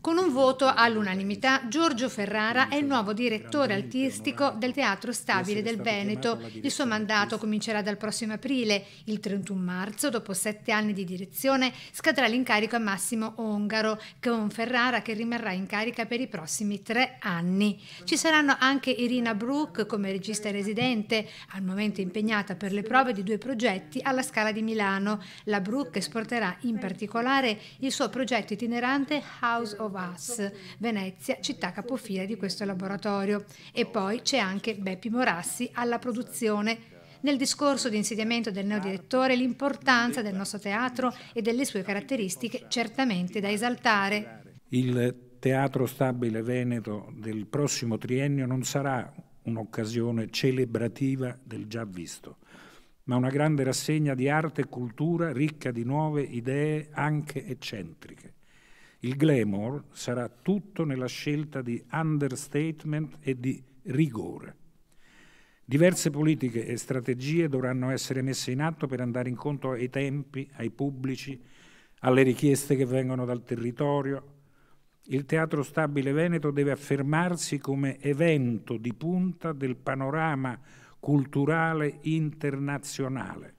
Con un voto all'unanimità, Giorgio Ferrara è il nuovo direttore artistico del Teatro Stabile del Veneto. Il suo mandato comincerà dal prossimo aprile. Il 31 marzo, dopo sette anni di direzione, scadrà l'incarico a Massimo Ongaro, con Ferrara che rimarrà in carica per i prossimi tre anni. Ci saranno anche Irina Brooke come regista residente, al momento impegnata per le prove di due progetti alla Scala di Milano. La Brooke esporterà in particolare il suo progetto itinerante House OVAS, Venezia, città capofila di questo laboratorio. E poi c'è anche Beppi Morassi alla produzione. Nel discorso di insediamento del neodirettore l'importanza del nostro teatro e delle sue caratteristiche certamente da esaltare. Il Teatro Stabile Veneto del prossimo triennio non sarà un'occasione celebrativa del già visto, ma una grande rassegna di arte e cultura ricca di nuove idee anche eccentriche, il glamour sarà tutto nella scelta di understatement e di rigore. Diverse politiche e strategie dovranno essere messe in atto per andare incontro ai tempi, ai pubblici, alle richieste che vengono dal territorio. Il Teatro Stabile Veneto deve affermarsi come evento di punta del panorama culturale internazionale.